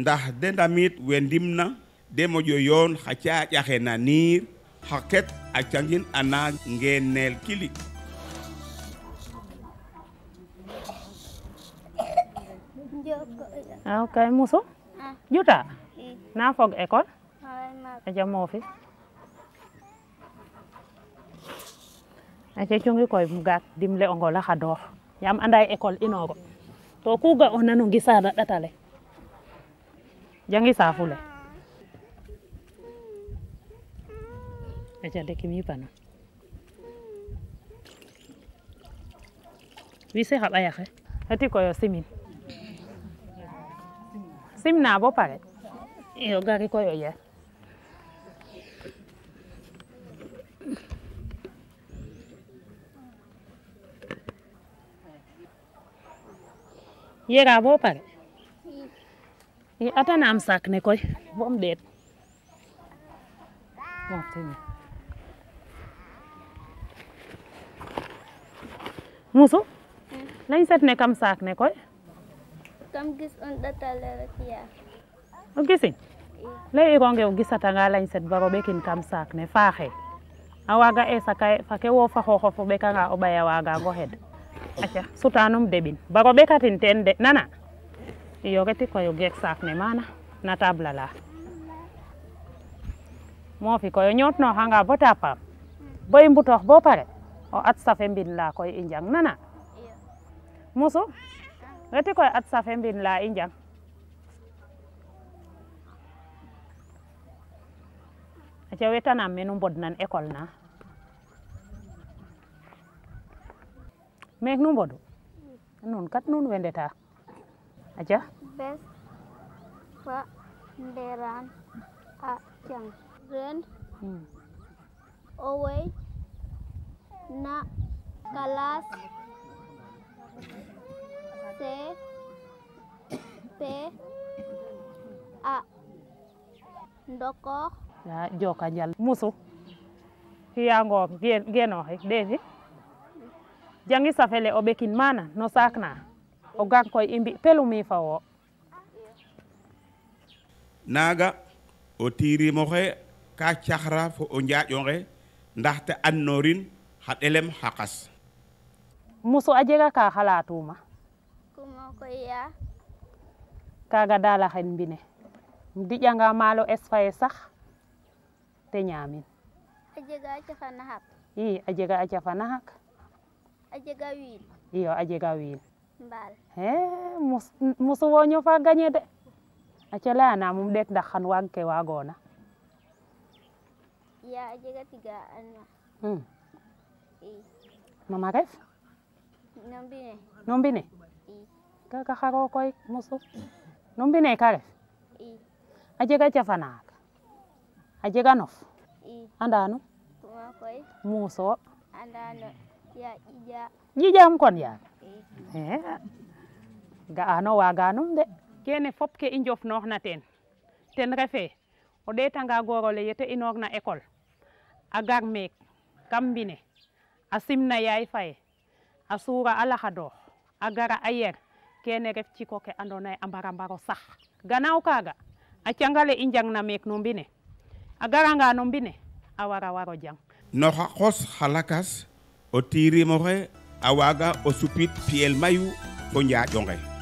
ndax de ndamit we ndimna de moƴo yoon xa caaƴaxe na niir xa ket a cangin a naag ngeneel kilik aw musu ah. juta eh. na fog école aca moofi aca cungi koy um gaat dimle xadoox yaam anda ye école inoogo to ku ga'oona no ngisaana ƭat ale phụ jangi safule acha dekimi pano wise haba yaxe ati koyo simin simin simna bo pare iyo gari koyo ye yera bo pare ata nam sak ne koy bom det ngọc thế ừ. này musu lañ set ne kam sak ne koy kam gis on data le ya o gisin lay ko ngew gisata nga lañ set baro bekin kam sak ne faaxe a waga e sakaye fake wo fa xoxo fo ɓekanga o ɓaya waga go head aca sutanum deɓin baro ɓekatin ten de nana iyogeti koyo gek sakne mana na tabla la mofi koyo nyot no hanga bota pa bo imbuto bo pare o at safe mbin la koy injang nana muso reti koyo at safe mbin la injang acha weta na menu bod nan ekol na mek nu bodu nun kat nun wendeta ta aja best pak deran ajang ren hmm. na kalas se pe a dokoh ya joka jal musu hiyango geno oh, eh, de jangi safele obekin mana no sakna o gankoye e imbi pelumi naga o tiri mo tiirimoxe ka cahra fo o njaaƴoxe ndaxte annorin hat ɗelem hakas. qas muso a jega ka xalatuma kumo koya kaga dala hen bine malo janga malo es e sax te nyamin a jega a cafana hak i a jega a iyo a jega musu woño fa gagne de aca leyanamum ɗeet ndax xan waag ke waagoona ya a jega tiga anma hmm. i mama ref no mbine no mbine kaga xaro koy musu no mbine ka ref i a jega cafanaak a jega nof i andano ma koy muuso andano ya ƴiƴa ƴiƴam kon yaag Ee, ga'ano waganum de kene fop ke i na teen ten refee o ɗeetanga goor ole yete na école a gar meek kam mbine a simna yaay faye a suura a laxadoox a gara a yer kene ref ciko ke andoona yee a mbara mbaro sax ganaaw kaaga a cangale i njangna meek no mbine a garanga no mbine a wara waro jang no xa qos xa lakas o tiirimoxe a waaga o supit piyel mayu fo njaaƴonge